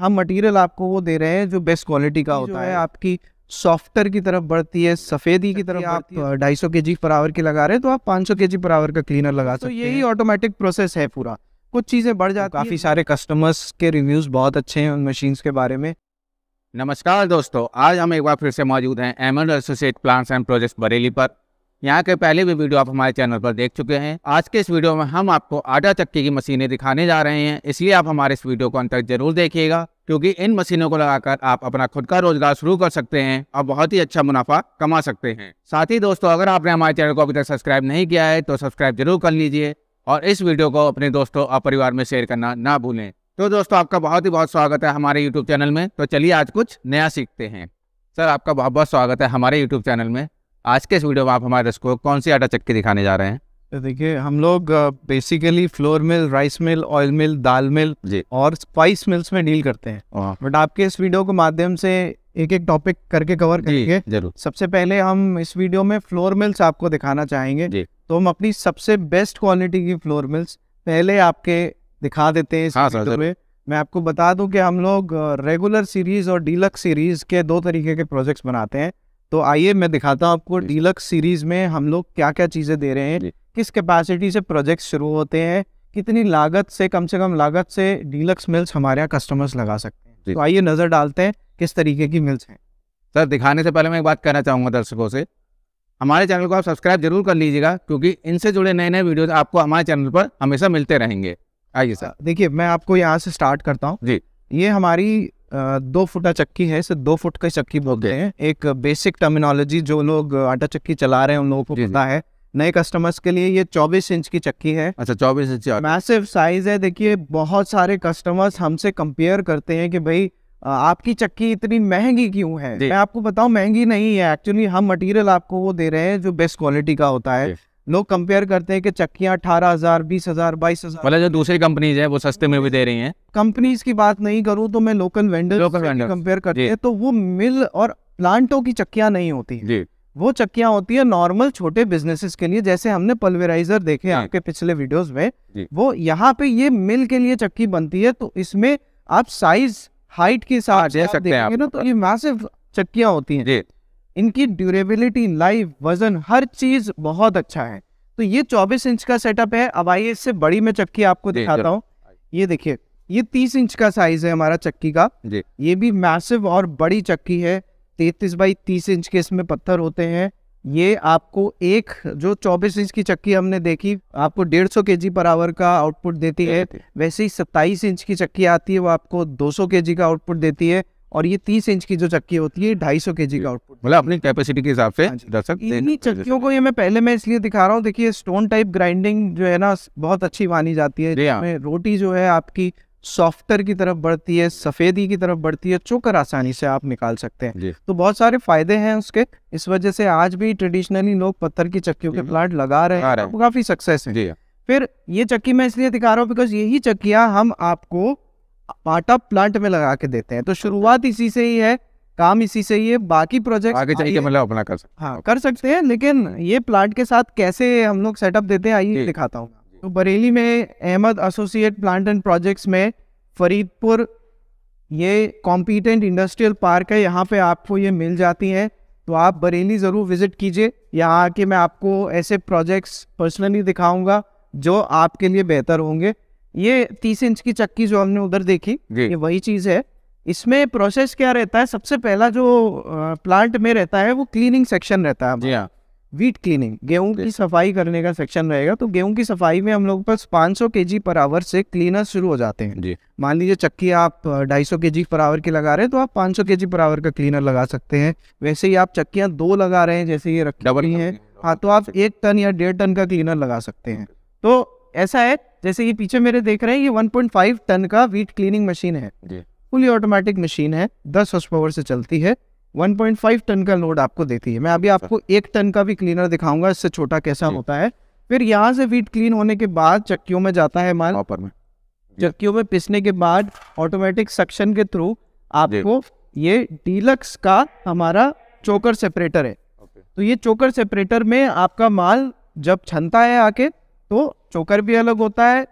हम मटेरियल आपको वो दे रहे हैं जो बेस्ट क्वालिटी का होता है आपकी सॉफ्टर की तरफ बढ़ती है सफेदी की तरफ आप ढाई सौ के जी पर आवर की लगा रहे हैं तो आप पाँच सौ के जी पर आवर का क्लीनर लगा तो सकते हैं यही ऑटोमेटिक प्रोसेस है पूरा कुछ चीज़ें बढ़ तो जाती काफ़ी सारे कस्टमर्स के रिव्यूज़ बहुत अच्छे हैं उन मशीन के बारे में नमस्कार दोस्तों आज हम एक बार फिर से मौजूद हैं Aman associate plants and projects Bareilly पर यहाँ के पहले भी वीडियो आप हमारे चैनल पर देख चुके हैं आज के इस वीडियो में हम आपको आटा चक्की की मशीनें दिखाने जा रहे हैं इसलिए आप हमारे इस वीडियो को अंत तक जरूर देखिएगा क्योंकि इन मशीनों को लगाकर आप अपना खुद का रोजगार शुरू कर सकते हैं और बहुत ही अच्छा मुनाफा कमा सकते हैं साथ ही दोस्तों अगर आपने हमारे चैनल को अभी तक सब्सक्राइब नहीं किया है तो सब्सक्राइब जरूर कर लीजिए और इस वीडियो को अपने दोस्तों और परिवार में शेयर करना ना भूलें तो दोस्तों आपका बहुत ही बहुत स्वागत है हमारे यूट्यूब चैनल में तो चलिए आज कुछ नया सीखते हैं सर आपका बहुत बहुत स्वागत है हमारे यूट्यूब चैनल में आज के इस वीडियो में आप हमारे इसको कौन सी आटा चक्की दिखाने जा रहे हैं तो देखिए हम लोग basically flour mill rice mill oil mill दाल मिल जी और स्पाइस मिल्स में डील करते हैं बट हाँ। आपके इस वीडियो के माध्यम से एक एक टॉपिक करके कवर करेंगे जरूर सबसे पहले हम इस वीडियो में फ्लोर मिल्स आपको दिखाना चाहेंगे जी तो हम अपनी सबसे बेस्ट क्वालिटी की फ्लोर मिल्स पहले आपके दिखा देते हैं इस हाँ, वीडियो में मैं आपको बता दूं कि हम लोग रेगुलर सीरीज और डीलक्स सीरीज के दो तरीके के प्रोजेक्ट्स बनाते हैं तो आइए मैं दिखाता हूँ आपको डीलक्स सीरीज में हम लोग क्या क्या चीज़ें दे रहे हैं किस कैपेसिटी से प्रोजेक्ट शुरू होते हैं कितनी लागत से कम से कम लागत से डीलक्स मिल्स हमारे यहाँ कस्टमर्स लगा सकते हैं तो आइए नज़र डालते हैं किस तरीके की मिल्स हैं सर दिखाने से पहले मैं एक बात कहना चाहूंगा दर्शकों से हमारे चैनल को आप सब्सक्राइब जरूर कर लीजिएगा क्योंकि इनसे जुड़े नए नए वीडियो आपको हमारे चैनल पर हमेशा मिलते रहेंगे आइए सर देखिए मैं आपको यहाँ से स्टार्ट करता हूँ जी ये हमारी दो फुटा चक्की है इसे दो फुट की चक्की बोलते हैं एक बेसिक टर्मिनोलॉजी जो लोग आटा चक्की चला रहे हैं उन लोगों को पता है नए कस्टमर्स के लिए ये 24 इंच की चक्की है अच्छा 24 इंच मैसिव साइज है देखिए बहुत सारे कस्टमर्स हमसे कंपेयर करते हैं कि भाई आपकी चक्की इतनी महंगी क्यों है मैं आपको बताऊं महंगी नहीं है एक्चुअली हम मटेरियल आपको वो दे रहे हैं जो बेस्ट क्वालिटी का होता है लोग कंपेयर करते हैं कि चक्कियां अठारह हजार बीस हजार बाईस हजार मतलब जो दूसरी कंपनीज है वो सस्ते में भी दे रही हैं कंपनीज की बात नहीं करूं तो मैं लोकल वेंडर कंपेयर करते हैं तो वो मिल और प्लांटों की चक्कियां नहीं होती जी वो चक्कियां होती है नॉर्मल छोटे बिजनेसेस के लिए जैसे हमने पल्वेराइजर देखे आपके पिछले वीडियोस में वो यहाँ पे ये मिल के लिए चक्की बनती है तो इसमें आप साइज हाइट के हिसाब से देखेंगे ना तो ये मैसिव चक्कियां होती हैं इनकी ड्यूरेबिलिटी लाइफ वजन हर चीज बहुत अच्छा है तो ये 24 इंच का सेटअप है अब आइए इससे बड़ी में चक्की आपको दिखाता हूँ ये देखिए ये 30 इंच का साइज है हमारा चक्की का ये भी मैसिव और बड़ी चक्की है तैतीस बाई तीस इंच के इसमें पत्थर होते हैं ये आपको एक जो 24 इंच की चक्की हमने देखी आपको 150 के पर आवर का आउटपुट देती है वैसे ही 27 इंच की चक्की आती है वो आपको 200 के का आउटपुट देती है और ये तीस इंच की जो चक्की होती है ढाई सौ के जी का आउटपुट मतलब अपनी कैपेसिटी के हिसाब से हाँ चक्कियों को ये मैं पहले मैं इसलिए दिखा रहा हूँ देखिए स्टोन टाइप ग्राइंडिंग जो है ना बहुत अच्छी मानी जाती है जिसमें हाँ। रोटी जो है आपकी सॉफ्टर की तरफ बढ़ती है सफेदी की तरफ बढ़ती है चोकर आसानी से आप निकाल सकते हैं तो बहुत सारे फायदे हैं उसके इस वजह से आज भी ट्रेडिशनली लोग पत्थर की चक्कियों के प्लांट लगा रहे हैं तो काफी सक्सेस है फिर ये चक्की मैं इसलिए दिखा रहा हूँ बिकॉज यही चक्कियां हम आपको आटा प्लांट में लगा के देते हैं तो शुरुआत इसी से ही है काम इसी से ही है बाकी प्रोजेक्ट आगे चाहिए मतलब अपना कर सकते हैं हाँ कर सकते हैं लेकिन ये प्लांट के साथ कैसे हम लोग सेटअप देते हैं आइए दिखाता हूँ तो बरेली में Ahmed associate plant and projects में फरीदपुर ये कॉम्पिटेंट इंडस्ट्रियल पार्क है यहाँ पे आपको ये मिल जाती हैं तो आप बरेली ज़रूर विज़िट कीजिए यहाँ आके मैं आपको ऐसे प्रोजेक्ट्स पर्सनली दिखाऊंगा जो आपके लिए बेहतर होंगे ये तीस इंच की चक्की जो हमने उधर देखी ये वही चीज है इसमें प्रोसेस क्या रहता है सबसे पहला जो प्लांट में रहता है वो क्लीनिंग सेक्शन रहता है वीट क्लीनिंग हाँ। गेहूं की सफाई करने का सेक्शन रहेगा तो गेहूं की सफाई में हम लोग पास 500 के पर आवर से क्लीनर शुरू हो जाते हैं जी मान लीजिए चक्की आप 250 के पर आवर की लगा रहे हैं तो आप 500 के पर आवर का क्लीनर लगा सकते हैं वैसे ही आप चक्कियां दो लगा रहे हैं जैसे ये रखी हुई है हाँ तो आप अच्छा। एक टन या डेढ़ टन का क्लीनर लगा सकते हैं तो ऐसा है जैसे ये पीछे मेरे देख रहे हैं ये 1.5 टन का वीट क्लीनिंग मशीन है फुली ऑटोमेटिक मशीन है दस हॉर्स पावर से चलती है 1.5 टन का लोड आपको देती है मैं अभी आपको अच्छा। एक टन का भी क्लीनर दिखाऊंगा इससे छोटा कैसा होता है फिर यहाँ से वीट क्लीन होने के बाद चक्कियों में जाता है माल ऑपर में चक्कियों में पिसने के बाद ऑटोमेटिक सक्शन के थ्रू आपको ये डीलक्स का हमारा चोकर सेपरेटर है तो ये चोकर सेपरेटर में आपका माल जब छनता है आके तो चोकर भी अलग होता है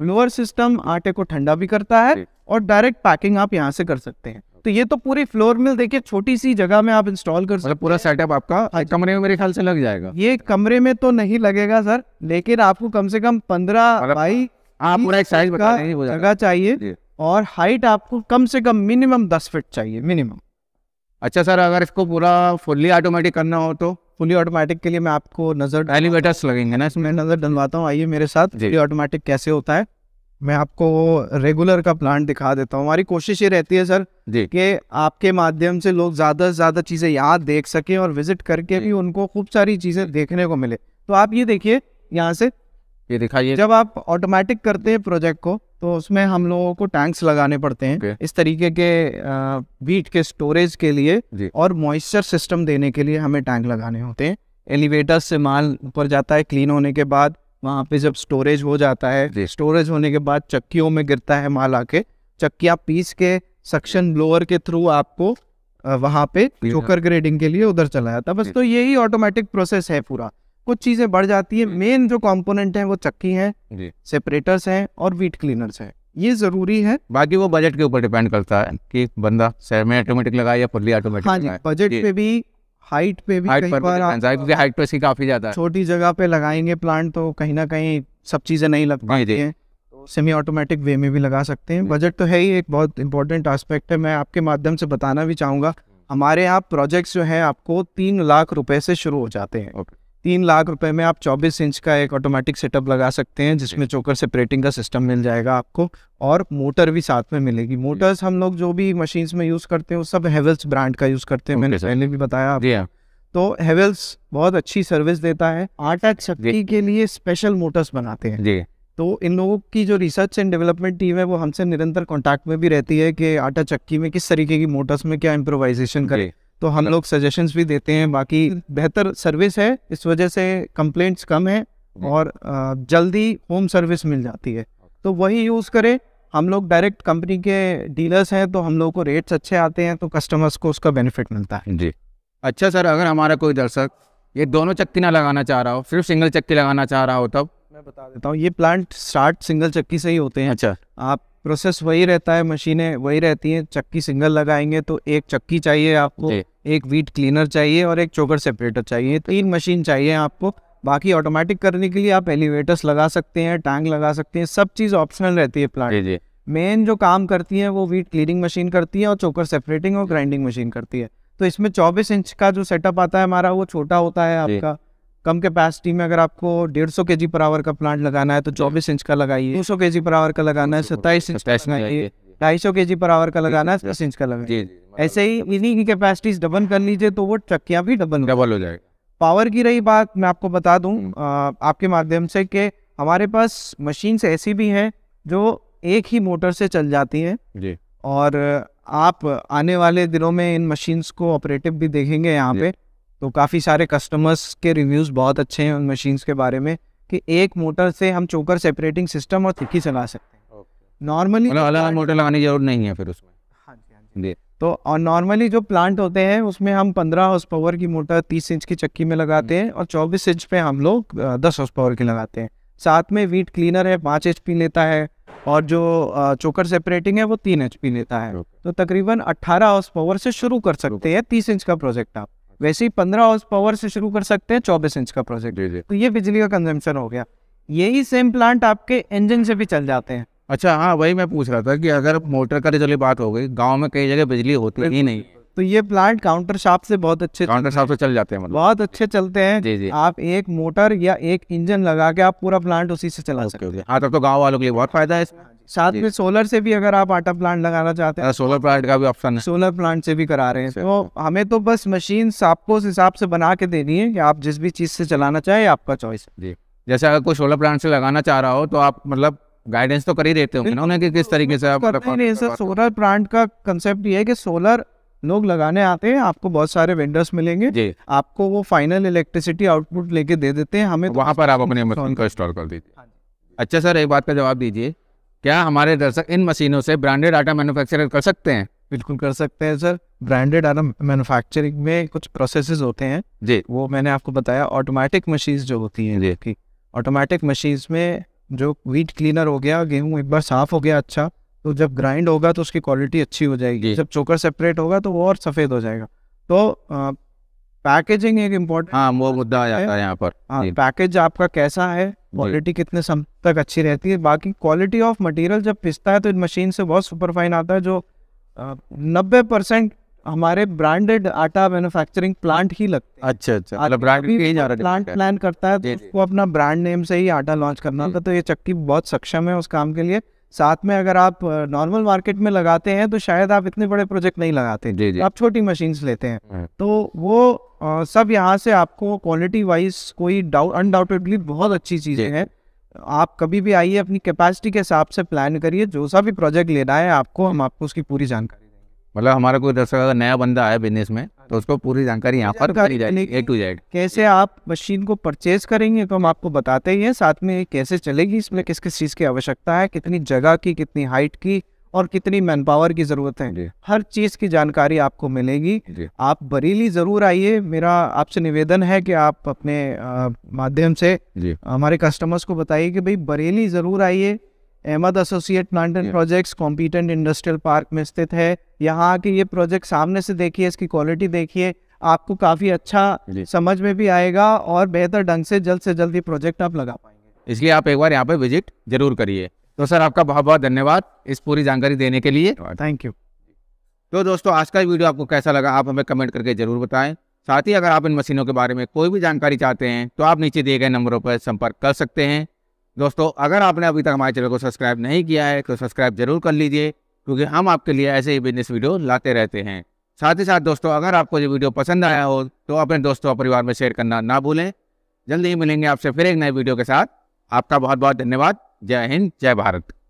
ब्लोअर सिस्टम आटे को ठंडा भी करता है और डायरेक्ट पैकिंग आप यहाँ से कर सकते हैं तो ये तो पूरी फ्लोर मिल देखिए छोटी सी जगह में आप इंस्टॉल कर अच्छा, सकते हैं पूरा सेटअप आपका हाँ कमरे में मेरे ख्याल से लग जाएगा ये कमरे में तो नहीं लगेगा सर लेकिन आपको कम से कम पंद्रह मतलब बाई हाँ, आप पूरा एक साइज बता जगह चाहिए और हाइट आपको कम से कम मिनिमम दस फिट चाहिए मिनिमम अच्छा सर अगर इसको पूरा फुल्ली ऑटोमेटिक करना हो तो फुली ऑटोमेटिक के लिए मैं आपको नज़र एलिवेटर्स लगेंगे ना इसमें नज़र डलवाता हूँ आइए मेरे साथ फुली ऑटोमेटिक कैसे होता है मैं आपको रेगुलर का प्लांट दिखा देता हूँ हमारी कोशिश ये रहती है सर कि आपके माध्यम से लोग ज़्यादा से ज़्यादा चीज़ें यहाँ देख सकें और विजिट करके भी उनको खूब सारी चीज़ें देखने को मिले तो आप ये देखिए यहाँ से ये दिखाइए जब आप ऑटोमेटिक करते हैं प्रोजेक्ट को तो उसमें हम लोगों को टैंक्स लगाने पड़ते हैं इस तरीके के बीट के स्टोरेज के लिए और मॉइस्चर सिस्टम देने के लिए हमें टैंक लगाने होते हैं एलिवेटर से माल ऊपर जाता है क्लीन होने के बाद वहाँ पे जब स्टोरेज हो जाता है स्टोरेज होने के बाद चक्कियों में गिरता है माल आके चक्किया पीस के सक्शन ब्लोअर के थ्रू आपको वहाँ पे चोकर ग्रेडिंग के लिए उधर चला जाता है बस तो यही ऑटोमेटिक प्रोसेस है पूरा कुछ चीजें बढ़ जाती है मेन हम्म। जो कंपोनेंट है वो चक्की है सेपरेटर्स है और वीट क्लीनर्स है ये जरूरी है बाकी वो बजट के ऊपर डिपेंड करता है कि बंदा सेमी ऑटोमेटिक लगाए या फुल्ली ऑटोमेटिक हाँ बजट पे भी हाइट पे भी हाइट पर भी क्योंकि हाइट पे काफी ज्यादा है छोटी जगह पे लगाएंगे प्लांट तो कहीं ना कहीं सब चीजें नहीं लग हाँ पाती है सेमी ऑटोमेटिक वे में भी लगा सकते हैं बजट तो है ही एक बहुत इंपॉर्टेंट आस्पेक्ट है मैं आपके माध्यम से बताना भी चाहूंगा हमारे यहाँ प्रोजेक्ट्स जो है आपको तीन लाख रुपए से शुरू हो जाते हैं तीन लाख रुपए में आप 24 इंच का एक ऑटोमेटिक सेटअप लगा सकते हैं जिसमें चोकर सेपरेटिंग का सिस्टम मिल जाएगा आपको और मोटर भी साथ में मिलेगी मोटर्स हम लोग जो भी मशीन्स में यूज़ करते हैं वो सब हेवल्स ब्रांड का यूज़ करते हैं मैंने पहले भी बताया हाँ। तो हेवल्स बहुत अच्छी सर्विस देता है आटा चक्की के लिए स्पेशल मोटर्स बनाते हैं जी तो इन लोगों की जो रिसर्च एंड डेवलपमेंट टीम है वो हमसे निरंतर कांटेक्ट में भी रहती है कि आटा चक्की में किस तरीके की मोटर्स में क्या इम्प्रोवाइजेशन करें तो हम लोग सजेशंस भी देते हैं बाकी बेहतर सर्विस है इस वजह से कंप्लेंट्स कम है और जल्दी होम सर्विस मिल जाती है तो वही यूज़ करें हम लोग डायरेक्ट कंपनी के डीलर्स हैं तो हम लोग को रेट्स अच्छे आते हैं तो कस्टमर्स को उसका बेनिफिट मिलता है जी अच्छा सर अगर हमारा कोई दर्शक ये दोनों चक्की ना लगाना चाह रहा हो सिर्फ सिंगल चक्की लगाना चाह रहा हो तब मैं बता देता हूँ ये प्लांट स्टार्ट सिंगल चक्की से ही होते हैं अच्छा आप प्रोसेस वही रहता है मशीनें वही रहती हैं चक्की सिंगल लगाएंगे तो एक चक्की चाहिए आपको एक वीट क्लीनर चाहिए और एक चोकर सेपरेटर चाहिए तीन मशीन चाहिए आपको बाकी ऑटोमेटिक करने के लिए आप एलिवेटर्स लगा सकते हैं टैंक लगा सकते हैं सब चीज़ ऑप्शनल रहती है प्लांट मेन जो काम करती है वो वीट क्लीनिंग मशीन करती है और चोकर सेपरेटिंग और ग्राइंडिंग मशीन करती है तो इसमें 24 इंच का जो सेटअप आता है हमारा वो छोटा होता है आपका कम कैपेसिटी में अगर आपको डेढ़ सौ के जी पर आवर का प्लांट लगाना है तो चौबीस इंच का लगाइए दो सौ के जी पर आवर का लगाना है सत्ताईस इंच ढाई सौ के जी पर आवर का लगाना है दस इंच का लगाइए ऐसे ही इन्हीं की कैपेसिटीज डबल कर लीजिए तो वो ट्रकियाँ भी डबल डबल हो जाएगा पावर की रही बात मैं आपको बता दूँ हम्म। आपके माध्यम से कि हमारे पास मशीन ऐसी भी हैं जो एक ही मोटर से चल जाती हैं जी और आप आने वाले दिनों में इन मशीन्स को ऑपरेटिव भी देखेंगे यहाँ पे तो काफ़ी सारे कस्टमर्स के रिव्यूज़ बहुत अच्छे हैं उन मशीन्स के बारे में कि एक मोटर से हम चोकर सेपरेटिंग सिस्टम और थिक्की चला सकते हैं नॉर्मली अलग मोटर लगाने की जरूरत नहीं है फिर उसमें हाँ जी हाँ जी तो और नॉर्मली जो प्लांट होते हैं उसमें हम पंद्रह हाउस पावर की मोटर तीस इंच की चक्की में लगाते हम्म। हैं और चौबीस इंच पे हम लोग दस हाउस पावर की लगाते हैं साथ में वीट क्लीनर है पाँच एच लेता है और जो चोकर सेपरेटिंग है वो तीन एच लेता है तो तकरीबन अट्ठारह हाउस पावर से शुरू कर सकते हैं तीस इंच का प्रोजेक्ट आप वैसे ही पंद्रह हाउस पावर से शुरू कर सकते हैं चौबीस इंच का प्रोजेक्ट जी जी तो ये बिजली का कंजम्पशन हो गया यही सेम प्लांट आपके इंजन से भी चल जाते हैं अच्छा हाँ वही मैं पूछ रहा था कि अगर मोटर का रिजल्ट बात हो गई गाँव में कई जगह बिजली होती ही नहीं तो ये प्लांट काउंटर शॉप से बहुत अच्छे काउंटर शॉप से चल जाते हैं मतलब बहुत अच्छे चलते हैं जी जी आप एक मोटर या एक इंजन लगा के आप पूरा प्लांट उसी से चला सकते हो हाँ तब तो गाँव वालों के लिए बहुत फायदा है इसमें साथ में सोलर से भी अगर आप आटा प्लांट लगाना चाहते हैं सोलर हाँ, प्लांट का भी ऑप्शन है सोलर प्लांट से भी करा रहे हैं तो हमें तो बस मशीन आपको उस हिसाब से बना के देनी है कि आप जिस भी चीज़ से चलाना चाहे आपका चॉइस जी जैसे अगर कोई सोलर प्लांट से लगाना चाह रहा हो तो आप मतलब गाइडेंस तो कर ही देते होंगे ना उन्हें कि किस तरीके से आप सर सोलर प्लांट का कंसेप्ट ये है कि सोलर लोग लगाने आते हैं आपको बहुत सारे वेंडर्स मिलेंगे जी आपको वो फाइनल इलेक्ट्रिसिटी आउटपुट लेके दे देते हैं हमें तो वहाँ पर आप अपने मशीन को इंस्टॉल कर दीजिए हाँ अच्छा सर एक बात का जवाब दीजिए क्या हमारे दर्शक इन मशीनों से ब्रांडेड आटा मैन्युफैक्चर कर सकते हैं बिल्कुल कर सकते हैं सर ब्रांडेड आटा मैन्युफैक्चरिंग में कुछ प्रोसेसेस होते हैं जी वो मैंने आपको बताया ऑटोमेटिक मशीन्स जो होती हैं जी की ऑटोमेटिक मशीन्स में जो व्हीट क्लीनर हो गया गेहूँ एक बार साफ हो गया अच्छा तो जब ग्राइंड होगा तो उसकी क्वालिटी अच्छी हो जाएगी जब चोकर सेपरेट होगा तो वो और सफ़ेद हो जाएगा तो पैकेजिंग एक इम्पोर्टेंट हाँ वो मुद्दा आ जाता है यहाँ पर हाँ पैकेज आपका कैसा है क्वालिटी कितने सम तक अच्छी रहती है बाकी क्वालिटी ऑफ मटेरियल जब पिसता है तो इन मशीन से बहुत सुपरफाइन आता है जो नब्बे परसेंट हमारे ब्रांडेड आटा मैन्युफैक्चरिंग प्लांट ही लगते हैं अच्छा अच्छा मतलब ब्रांड भी जा रहा प्लांट प्लान करता है तो उसको अपना ब्रांड नेम से ही आटा लॉन्च करना होता है तो ये चक्की बहुत सक्षम है उस काम के लिए साथ में अगर आप नॉर्मल मार्केट में लगाते हैं तो शायद आप इतने बड़े प्रोजेक्ट नहीं लगाते जी जी। आप छोटी मशीन्स लेते हैं हाँ। तो वो आ, सब यहाँ से आपको क्वालिटी वाइज कोई डाउट अनडाउटेडली बहुत अच्छी चीज़ें हैं आप कभी भी आइए अपनी कैपेसिटी के हिसाब से प्लान करिए जो सा भी प्रोजेक्ट लेना है आपको हम आपको उसकी पूरी जानकारी देंगे मतलब हमारा कोई दर्शक अगर नया बंदा आया बिजनेस में तो उसको पूरी जानकारी यहाँ पर ए टू जेड कैसे आप मशीन को परचेज करेंगे तो हम आपको बताते ही हैं साथ में कैसे चलेगी इसमें किस किस चीज़ की आवश्यकता है कितनी जगह की कितनी हाइट की और कितनी मैन पावर की ज़रूरत है हर चीज़ की जानकारी आपको मिलेगी आप बरेली ज़रूर आइए मेरा आपसे निवेदन है कि आप अपने माध्यम से हमारे कस्टमर्स को बताइए कि भाई बरेली ज़रूर आइए Ahmed associate plant and projects competent industrial park में स्थित है यहाँ के ये प्रोजेक्ट सामने से देखिए इसकी क्वालिटी देखिए आपको काफ़ी अच्छा समझ में भी आएगा और बेहतर ढंग से जल्द से जल्द ये प्रोजेक्ट आप लगा पाएंगे इसलिए आप एक बार यहाँ पे विजिट जरूर करिए तो सर आपका बहुत बहुत धन्यवाद इस पूरी जानकारी देने के लिए थैंक यू तो दोस्तों आज का वीडियो आपको कैसा लगा आप हमें कमेंट करके ज़रूर बताएं साथ ही अगर आप इन मशीनों के बारे में कोई भी जानकारी चाहते हैं तो आप नीचे दिए गए नंबरों पर संपर्क कर सकते हैं दोस्तों अगर आपने अभी तक हमारे चैनल को सब्सक्राइब नहीं किया है तो सब्सक्राइब जरूर कर लीजिए क्योंकि हम आपके लिए ऐसे ही बिजनेस वीडियो लाते रहते हैं साथ ही साथ दोस्तों अगर आपको ये वीडियो पसंद आया हो तो अपने दोस्तों और परिवार में शेयर करना ना भूलें जल्दी ही मिलेंगे आपसे फिर एक नए वीडियो के साथ आपका बहुत बहुत धन्यवाद जय हिंद जय भारत